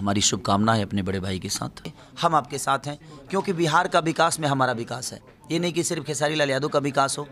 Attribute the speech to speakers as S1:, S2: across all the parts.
S1: हमारी शुभकामना है अपने बड़े भाई के साथ हम आपके साथ हैं क्योंकि बिहार का विकास में हमारा विकास है ये नहीं कि सिर्फ खेसारी लाल यादव का विकास हो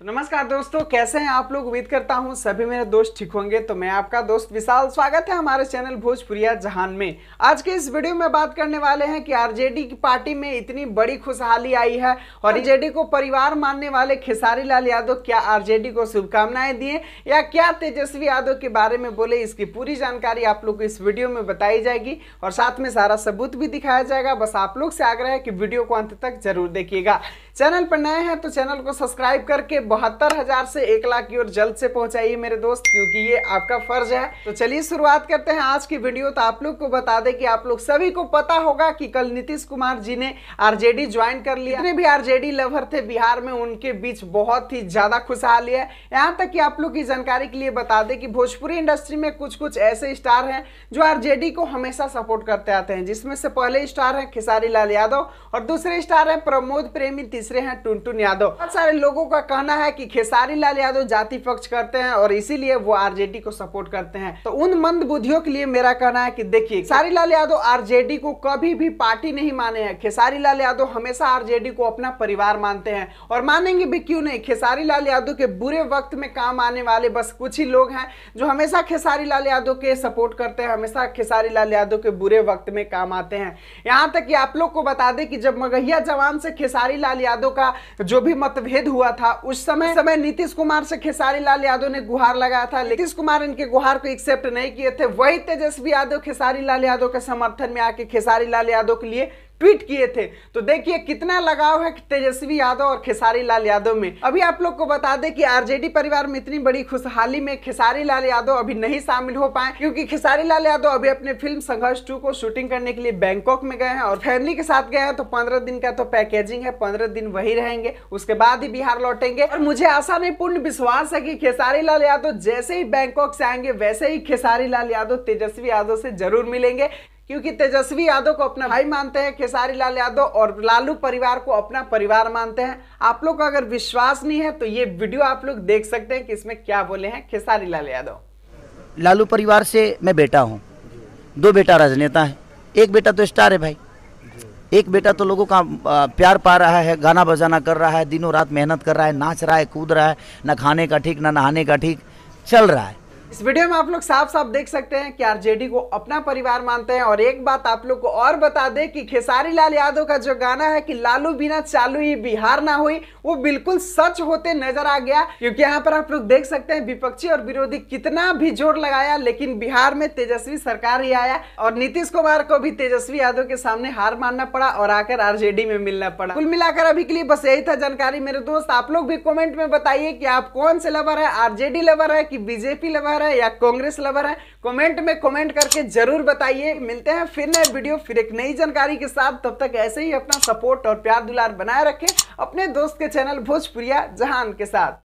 S2: तो नमस्कार दोस्तों कैसे हैं आप लोग उम्मीद करता हूं सभी मेरे दोस्त ठीक होंगे तो मैं आपका दोस्त विशाल स्वागत है हमारे चैनल भोजपुरिया जहान में आज के इस वीडियो में बात करने वाले हैं कि आरजेडी की पार्टी में इतनी बड़ी खुशहाली आई है और हाँ आरजेडी को परिवार मानने वाले खेसारी लाल यादव क्या आर को शुभकामनाएं दिए या क्या तेजस्वी यादव के बारे में बोले इसकी पूरी जानकारी आप लोग को इस वीडियो में बताई जाएगी और साथ में सारा सबूत भी दिखाया जाएगा बस आप लोग से आग्रह है कि वीडियो को अंत तक जरूर देखिएगा चैनल पर नए हैं तो चैनल को सब्सक्राइब करके बहत्तर हजार से एक लाख की ओर जल्द से पहुंचाइए मेरे दोस्त क्योंकि ये आपका फर्ज है तो चलिए शुरुआत करते हैं आज की वीडियो तो आप लोग को बता दे कि आप लोग सभी को पता होगा कि कल नीतीश कुमार जी ने आरजेडी ज्वाइन कर लिया जितने भी आरजेडी लवर थे बिहार में उनके बीच बहुत ही ज्यादा खुशहाली है यहाँ तक की आप लोग की जानकारी के लिए बता दे की भोजपुरी इंडस्ट्री में कुछ कुछ ऐसे स्टार है जो आरजेडी को हमेशा सपोर्ट करते आते हैं जिसमें से पहले स्टार है खेसारी लाल यादव और दूसरे स्टार है प्रमोद प्रेमी तीसरे हैं टुनटुन यादव बहुत सारे लोगों का कहना लगता है कि खेसारी लाल यादव जाति पक्ष करते हैं और इसीलिए वो आरजेडी को सपोर्ट करते हैं तो उन मंद बुद्धियों के लिए मेरा कहना है कि देखिए खेसारी लाल यादव आरजेडी को कभी भी पार्टी नहीं माने हैं खेसारी लाल यादव हमेशा आरजेडी को अपना परिवार मानते हैं और मानेंगे भी क्यों नहीं खेसारी लाल यादव के बुरे वक्त में काम आने वाले बस कुछ ही लोग हैं जो हमेशा खेसारी लाल यादव के सपोर्ट करते हैं हमेशा खेसारी लाल यादव के बुरे वक्त में काम आते हैं यहाँ तक कि आप लोग को बता दें कि जब मगहिया जवान से खेसारी लाल यादव का जो भी मतभेद हुआ था उस समय समय नीतीश कुमार से खेसारी लाल यादव ने गुहार लगाया था नीतीश कुमार इनके गुहार को एक्सेप्ट नहीं किए थे वही तेजस्वी यादव खेसारी लाल यादव के समर्थन में आके खेसारी लाल यादव के लिए ट्वीट किए थे तो देखिए कितना लगाव है तेजस्वी यादव और खेसारी लाल यादव में अभी आप लोग को बता दें कि आरजेडी परिवार में इतनी बड़ी खुशहाली में खेसारी लाल यादव अभी नहीं शामिल हो पाए क्योंकि खेसारी लाल यादव अभी अपने फिल्म संघर्ष टू को शूटिंग करने के लिए बैंकॉक में गए हैं और फैमिली के साथ गए हैं तो पंद्रह दिन का तो पैकेजिंग है पंद्रह दिन वही रहेंगे उसके बाद ही बिहार लौटेंगे और मुझे आशा नहीं पूर्ण विश्वास है कि खेसारी लाल यादव जैसे ही बैंकॉक से आएंगे वैसे ही खेसारी लाल यादव तेजस्वी यादव से जरूर मिलेंगे क्योंकि तेजस्वी यादव को अपना भाई मानते हैं खेसारी लाल यादव और लालू परिवार को अपना परिवार मानते हैं आप लोग को अगर विश्वास नहीं है तो ये वीडियो आप लोग देख सकते हैं कि इसमें क्या बोले हैं खेसारी लाल यादव
S1: लालू परिवार से मैं बेटा हूँ दो बेटा राजनेता है एक बेटा तो स्टार है भाई एक बेटा तो लोगों का प्यार पा रहा है गाना बजाना कर रहा है दिनों रात मेहनत कर रहा है नाच रहा है कूद रहा है ना खाने का ठीक ना नहाने का ठीक चल रहा है
S2: इस वीडियो में आप लोग साफ साफ देख सकते हैं कि आरजेडी को अपना परिवार मानते हैं और एक बात आप लोग को और बता दें कि खेसारी लाल यादव का जो गाना है कि लालू बिना चालू ही बिहार ना हुई वो बिल्कुल सच होते नजर आ गया क्योंकि यहाँ पर आप लोग देख सकते हैं विपक्षी और विरोधी कितना भी जोर लगाया लेकिन बिहार में तेजस्वी सरकार ही आया और नीतीश कुमार को भी तेजस्वी यादव के सामने हार मानना पड़ा और आकर आर में मिलना पड़ा कुल मिलाकर अभी के लिए बस यही था जानकारी मेरे दोस्त आप लोग भी कॉमेंट में बताइए की आप कौन से लवर है आरजेडी लवर है की बीजेपी लवर लवर है या कांग्रेस लवर है कमेंट में कमेंट करके जरूर बताइए मिलते हैं फिर नए वीडियो फिर एक नई जानकारी के साथ तब तक ऐसे ही अपना सपोर्ट और प्यार दुलार बनाए रखें अपने दोस्त के चैनल भोजपुरिया जहान के साथ